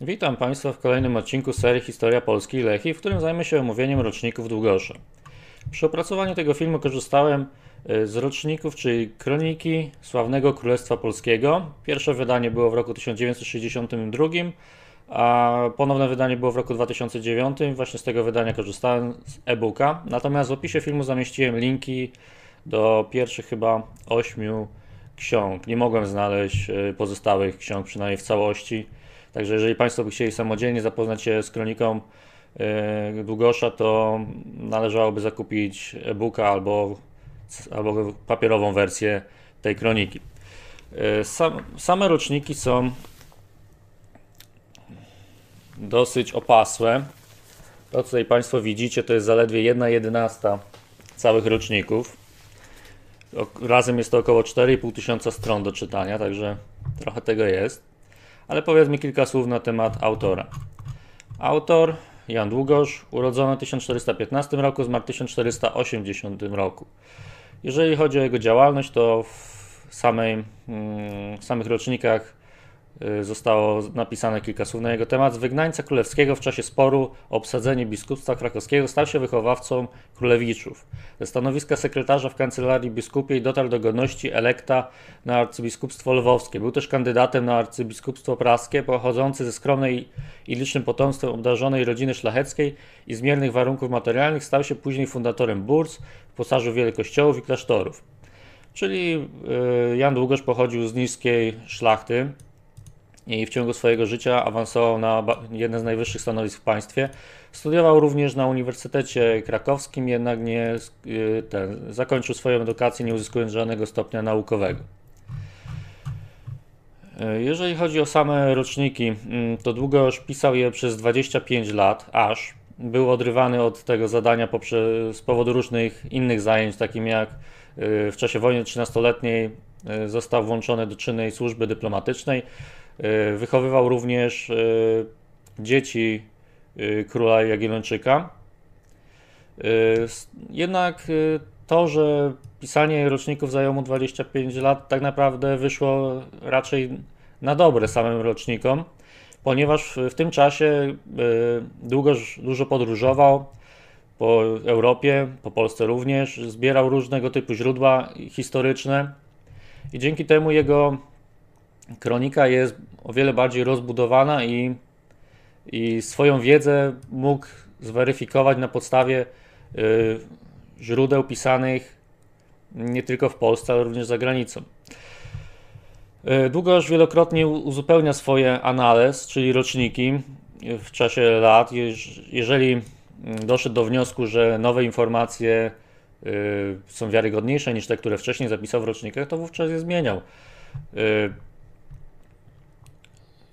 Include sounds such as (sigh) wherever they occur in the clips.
Witam Państwa w kolejnym odcinku serii Historia Polski i Lechii, w którym zajmę się omówieniem roczników Długosza. Przy opracowaniu tego filmu korzystałem e, z roczników, czyli Kroniki Sławnego Królestwa Polskiego. Pierwsze wydanie było w roku 1962, a ponowne wydanie było w roku 2009. Właśnie z tego wydania korzystałem z e-booka. Natomiast w opisie filmu zamieściłem linki do pierwszych chyba ośmiu ksiąg. Nie mogłem znaleźć e, pozostałych ksiąg, przynajmniej w całości Także jeżeli Państwo by chcieli samodzielnie zapoznać się z kroniką e, Długosza, to należałoby zakupić e-booka albo, albo papierową wersję tej kroniki. E, sam, same roczniki są dosyć opasłe. To, co tutaj Państwo widzicie, to jest zaledwie 1,11 całych roczników. Razem jest to około 4,5 tysiąca stron do czytania, także trochę tego jest ale powiedzmy kilka słów na temat autora. Autor Jan Długosz, urodzony w 1415 roku, zmarł w 1480 roku. Jeżeli chodzi o jego działalność, to w, samej, mm, w samych rocznikach Y, zostało napisane kilka słów na jego temat. Z wygnańca królewskiego w czasie sporu o obsadzenie biskupstwa krakowskiego stał się wychowawcą królewiczów. Ze stanowiska sekretarza w kancelarii biskupiej dotarł do godności elekta na arcybiskupstwo lwowskie. Był też kandydatem na arcybiskupstwo praskie, pochodzący ze skromnej i licznym potomstwem obdarzonej rodziny szlacheckiej i zmiernych warunków materialnych stał się później fundatorem burs, w wielu kościołów i klasztorów. Czyli y, Jan Długosz pochodził z niskiej szlachty, i w ciągu swojego życia awansował na jedne z najwyższych stanowisk w państwie. Studiował również na Uniwersytecie Krakowskim, jednak nie y, ten, zakończył swoją edukację, nie uzyskując żadnego stopnia naukowego. Y, jeżeli chodzi o same roczniki, mm, to długo już pisał je przez 25 lat, aż był odrywany od tego zadania poprzez, z powodu różnych innych zajęć, takim jak y, w czasie wojny 13-letniej został włączony do czynnej służby dyplomatycznej. E, wychowywał również e, dzieci e, króla Jagiellończyka. Jednak to, że pisanie roczników zajęło mu 25 lat, tak naprawdę wyszło raczej na dobre samym rocznikom, ponieważ w tym czasie długo, dużo podróżował po Europie, po Polsce również, zbierał różnego typu źródła historyczne i dzięki temu jego kronika jest o wiele bardziej rozbudowana i, i swoją wiedzę mógł zweryfikować na podstawie y, źródeł pisanych nie tylko w Polsce, ale również za granicą. Y, długo już wielokrotnie uzupełnia swoje analiz, czyli roczniki w czasie lat. jeżeli mm, doszedł do wniosku, że nowe informacje y, są wiarygodniejsze niż te, które wcześniej zapisał w rocznikach, to wówczas je zmieniał. Y,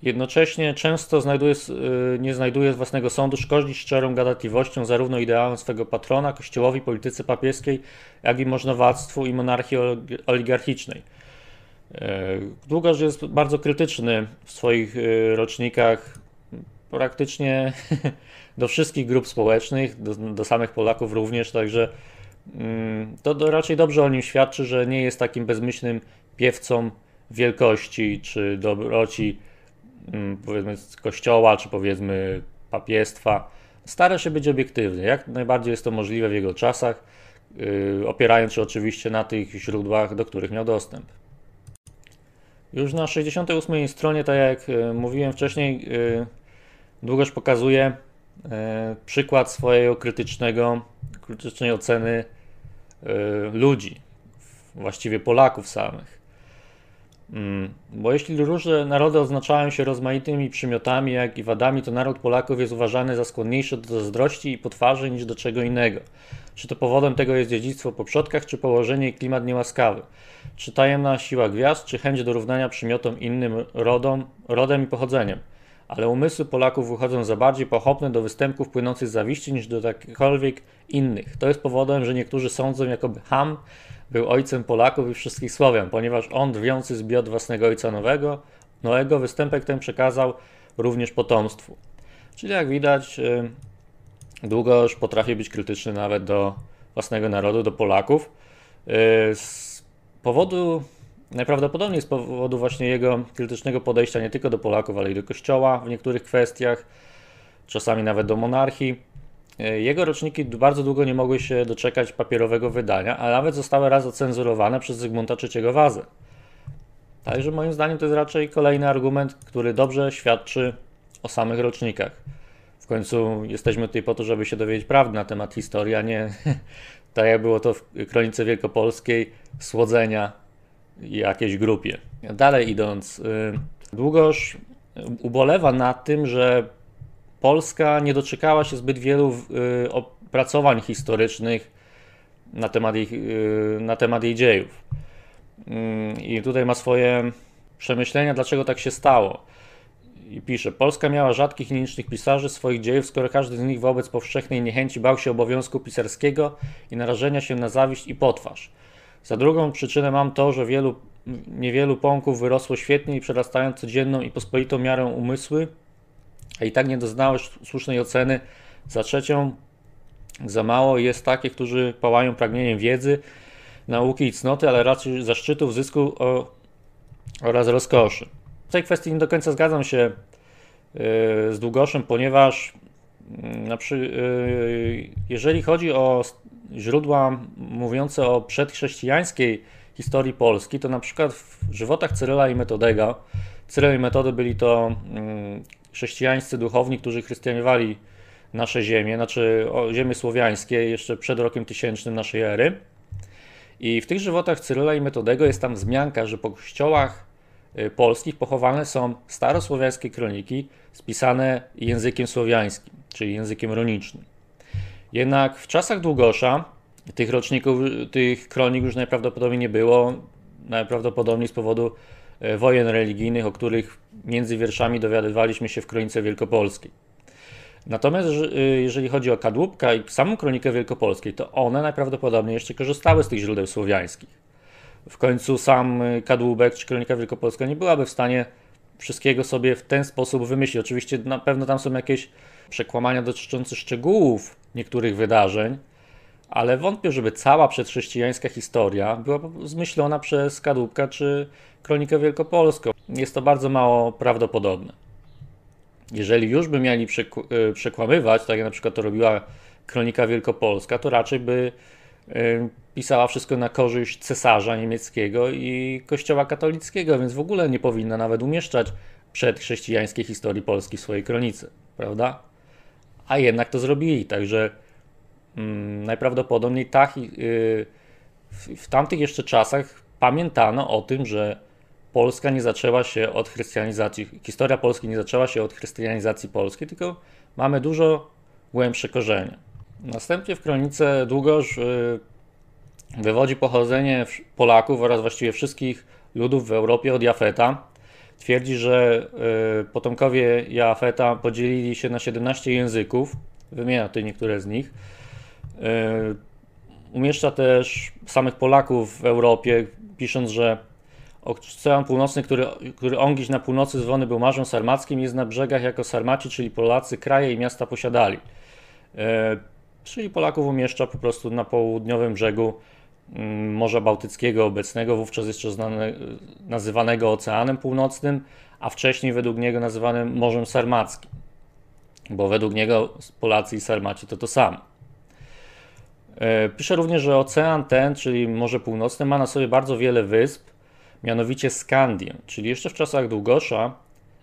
Jednocześnie często znajduje, y, nie znajduje własnego sądu, szkodzi szczerą gadatliwością zarówno ideałem swego patrona, kościołowi, polityce papieskiej, jak i możnowactwu i monarchii oligarchicznej. E, Długoż jest bardzo krytyczny w swoich y, rocznikach praktycznie (laughs) do wszystkich grup społecznych, do, do samych Polaków również, także mm, to, to raczej dobrze o nim świadczy, że nie jest takim bezmyślnym piewcą wielkości czy dobroci Mm, powiedzmy z kościoła, czy powiedzmy papiestwa, stara się być obiektywny, jak najbardziej jest to możliwe w jego czasach, y, opierając się oczywiście na tych źródłach, do których miał dostęp. Już na 68 stronie, tak jak y, mówiłem wcześniej, y, Długoż pokazuje przykład swojego krytycznego, krytycznej oceny ludzi, właściwie Polaków samych. Mm, bo jeśli różne narody oznaczają się rozmaitymi przymiotami, jak i wadami, to naród Polaków jest uważany za skłonniejszy do zazdrości i potwarzy niż do czego innego. Czy to powodem tego jest dziedzictwo po przodkach, czy położenie i klimat niełaskawy? Czy tajemna siła gwiazd, czy chęć dorównania przymiotom innym rodom, rodem i pochodzeniem? ale umysły Polaków wychodzą za bardziej pochopne do występków płynących z zawiści niż do jakichkolwiek innych. To jest powodem, że niektórzy sądzą, jakoby Ham był ojcem Polaków i wszystkich Słowian, ponieważ on, drwiący z własnego ojca Nowego, Noego, występek ten przekazał również potomstwu. Czyli jak widać, y, długo już potrafi być krytyczny nawet do własnego narodu, do Polaków. Y, z powodu Najprawdopodobniej z powodu właśnie jego krytycznego podejścia nie tylko do Polaków, ale i do Kościoła w niektórych kwestiach, czasami nawet do monarchii. E, jego roczniki bardzo długo nie mogły się doczekać papierowego wydania, a nawet zostały raz ocenzurowane przez Zygmunta III Wazę. Także moim zdaniem to jest raczej kolejny argument, który dobrze świadczy o samych rocznikach. W końcu jesteśmy tutaj po to, żeby się dowiedzieć prawdy na temat historii, a nie (laughs) tak jak było to w Kronice Wielkopolskiej, słodzenia jakiejś grupie. Dalej idąc, y, Długosz ubolewa nad tym, że Polska nie doczekała się zbyt wielu y, opracowań historycznych na temat jej, y, na temat jej dziejów. Mm, I tutaj ma swoje przemyślenia, dlaczego tak się stało. I pisze, Polska miała rzadkich i nielicznych pisarzy swoich dziejów, skoro każdy z nich wobec powszechnej niechęci bał się obowiązku pisarskiego i narażenia się na zawiść i potwarz. Za drugą przyczynę mam to, że wielu, niewielu pąków wyrosło świetnie i przerastając codzienną i pospolitą miarę umysły, a i tak nie doznałeś słusznej oceny. Za trzecią, za mało jest takich, którzy pałają pragnieniem wiedzy, nauki i cnoty, ale raczej zaszczytów, zysku o, oraz rozkoszy. W tej kwestii nie do końca zgadzam się yy, z Długoszem, ponieważ yy, jeżeli chodzi o źródła mówiące o przedchrześcijańskiej historii Polski, to na przykład w żywotach Cyryla i Metodego, Cyryl i Metody byli to mm, chrześcijańscy duchowni, którzy chrystianizowali nasze ziemie, znaczy ziemie słowiańskie jeszcze przed rokiem tysięcznym naszej ery. I w tych żywotach Cyryla i Metodego jest tam wzmianka, że po kościołach y, polskich pochowane są starosłowiańskie kroniki spisane językiem słowiańskim, czyli językiem runicznym. Jednak w czasach Długosza tych roczników, tych kronik już najprawdopodobniej nie było, najprawdopodobniej z powodu e, wojen religijnych, o których między wierszami dowiadywaliśmy się w Kronice Wielkopolskiej. Natomiast e, jeżeli chodzi o Kadłubka i samą Kronikę Wielkopolskiej, to one najprawdopodobniej jeszcze korzystały z tych źródeł słowiańskich. W końcu sam e, Kadłubek czy Kronika Wielkopolska nie byłaby w stanie wszystkiego sobie w ten sposób wymyśli. Oczywiście na pewno tam są jakieś przekłamania dotyczące szczegółów niektórych wydarzeń, ale wątpię, żeby cała przedchrześcijańska historia była zmyślona przez Kadłubka czy Kronikę Wielkopolską. Jest to bardzo mało prawdopodobne. Jeżeli już by mieli e, przekłamywać, tak jak na przykład to robiła Kronika Wielkopolska, to raczej by e, pisała wszystko na korzyść cesarza niemieckiego i kościoła katolickiego, więc w ogóle nie powinna nawet umieszczać przedchrześcijańskiej historii Polski w swojej kronicy, prawda? A jednak to zrobili, także mm, najprawdopodobniej ta, yy, w, w tamtych jeszcze czasach pamiętano o tym, że Polska nie zaczęła się od chrystianizacji, historia Polski nie zaczęła się od chrystianizacji Polski, tylko mamy dużo głębsze korzenie. Następnie w kronice Długosz yy, wywodzi pochodzenie Polaków oraz właściwie wszystkich ludów w Europie od Jafeta. Twierdzi, że y, potomkowie Jafeta podzielili się na 17 języków, wymienia tutaj niektóre z nich. Y, umieszcza też samych Polaków w Europie, pisząc, że Ocean Północny, który, który ongiś na północy zwany był Marzem Sarmackim, jest na brzegach jako Sarmaci, czyli Polacy, kraje i miasta posiadali. Y, czyli Polaków umieszcza po prostu na południowym brzegu Mm, Morza Bałtyckiego obecnego, wówczas jeszcze znane, nazywanego Oceanem Północnym, a wcześniej według niego nazywanym Morzem Sarmackim, bo według niego Polacy i Sarmaci to to samo. E, pisze również, że ocean ten, czyli Morze Północne, ma na sobie bardzo wiele wysp, mianowicie Skandię, czyli jeszcze w czasach Długosza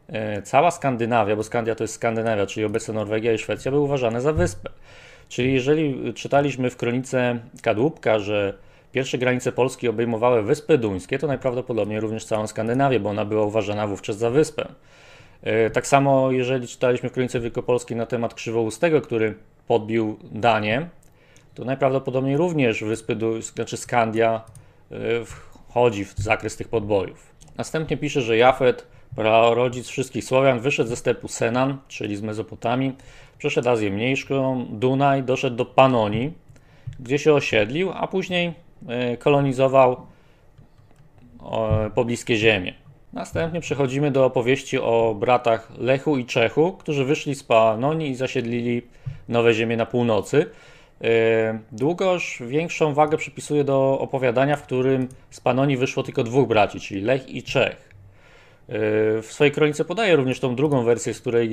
e, cała Skandynawia, bo Skandia to jest Skandynawia, czyli obecna Norwegia i Szwecja, były uważane za wyspę. Czyli jeżeli czytaliśmy w kronice Kadłubka, że Pierwsze granice Polski obejmowały wyspy duńskie, to najprawdopodobniej również całą Skandynawię, bo ona była uważana wówczas za wyspę. E, tak samo, jeżeli czytaliśmy w Kronice Wielkopolskiej na temat Krzywoustego, który podbił Danię, to najprawdopodobniej również wyspy duńskie, znaczy Skandia e, wchodzi w zakres tych podbojów. Następnie pisze, że Jafet, prarodzic wszystkich Słowian, wyszedł ze stepu Senan, czyli z Mezopotamii, przeszedł Azję Mniejszą, Dunaj, doszedł do Panonii, gdzie się osiedlił, a później E, kolonizował pobliskie ziemie. Następnie przechodzimy do opowieści o bratach Lechu i Czechu, którzy wyszli z Panonii i zasiedlili nowe ziemie na północy. E, Długoż większą wagę przypisuje do opowiadania, w którym z Panonii wyszło tylko dwóch braci, czyli Lech i Czech. E, w swojej kronice podaje również tą drugą wersję, w której,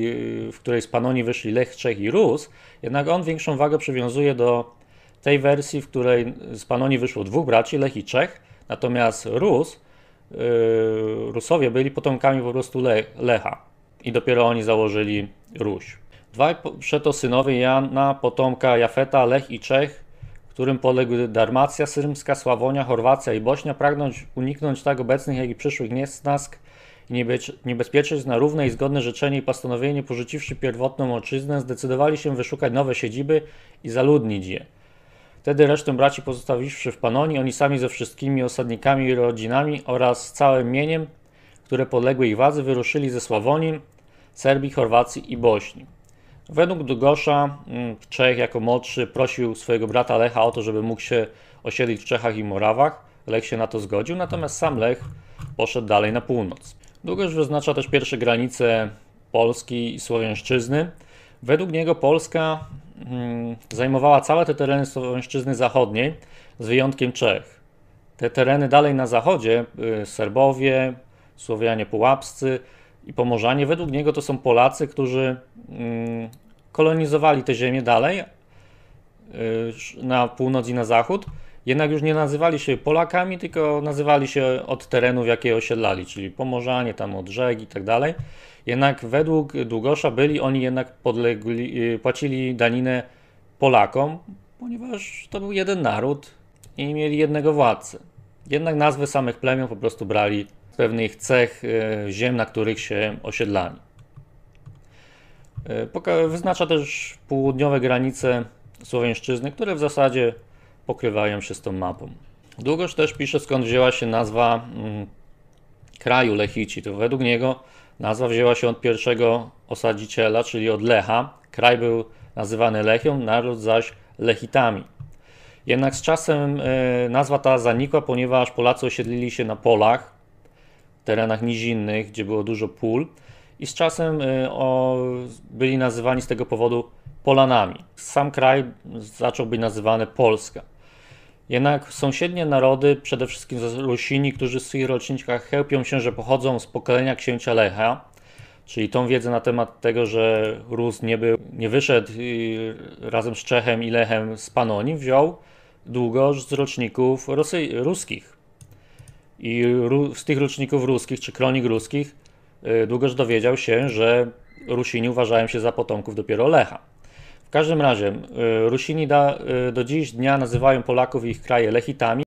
w której z Panonii wyszli Lech, Czech i Rus, jednak on większą wagę przywiązuje do tej wersji, w której z Panoni wyszło dwóch braci, Lech i Czech, natomiast Rus, yy, Rusowie byli potomkami po prostu Le Lecha i dopiero oni założyli Ruś. Dwaj przeto synowie Jana, potomka Jafeta, Lech i Czech, którym poległy Darmacja, Syrmska, Sławonia, Chorwacja i Bośnia, pragnąć uniknąć tak obecnych, jak i przyszłych niesnask i niebezpieczeństw na równe i zgodne życzenie i postanowienie, porzuciwszy pierwotną ojczyznę, zdecydowali się wyszukać nowe siedziby i zaludnić je. Wtedy resztę braci pozostawiwszy w Panonii, oni sami ze wszystkimi osadnikami i rodzinami oraz całym mieniem, które podległy ich władzy, wyruszyli ze Sławonin, Serbii, Chorwacji i Bośni. Według Dugosza mm, Czech jako młodszy prosił swojego brata Lecha o to, żeby mógł się osiedlić w Czechach i Morawach. Lech się na to zgodził, natomiast sam Lech poszedł dalej na północ. Dugosz wyznacza też pierwsze granice Polski i Słowiańszczyzny. Według niego Polska mm, zajmowała całe te tereny Słowiańszczyzny Zachodniej, z wyjątkiem Czech. Te tereny dalej na zachodzie, y, Serbowie, Słowianie Pułapscy i Pomorzanie, według niego to są Polacy, którzy mm, kolonizowali te ziemie dalej, y, na północ i na zachód, jednak już nie nazywali się Polakami, tylko nazywali się od terenu, w jakie osiedlali, czyli Pomorzanie, tam Odrzeg i tak dalej. Jednak według Długosza byli oni jednak podlegli, y, płacili daninę Polakom, ponieważ to był jeden naród i mieli jednego władcę. Jednak nazwy samych plemion po prostu brali z pewnych cech y, ziem, na których się osiedlali. Y, wyznacza też południowe granice Słowiańszczyzny, które w zasadzie pokrywają się z tą mapą. Długoż też pisze, skąd wzięła się nazwa mm, kraju Lechici. To według niego nazwa wzięła się od pierwszego osadziciela, czyli od Lecha. Kraj był nazywany Lechią, naród zaś Lechitami. Jednak z czasem y, nazwa ta zanikła, ponieważ Polacy osiedlili się na polach, terenach nizinnych, gdzie było dużo pól i z czasem y, o, byli nazywani z tego powodu Polanami. Sam kraj zaczął być nazywany Polska. Jednak sąsiednie narody, przede wszystkim Rusini, którzy w swoich rocznikach chełpią się, że pochodzą z pokolenia księcia Lecha, czyli tą wiedzę na temat tego, że Rus nie, był, nie wyszedł y, razem z Czechem i Lechem z Panonii, wziął długo z roczników Rosy ruskich. I z tych roczników ruskich czy kronik ruskich y, długoż dowiedział się, że Rusini uważają się za potomków dopiero Lecha. W każdym razie y, Rusini da, y, do dziś dnia nazywają Polaków i ich kraje Lechitami,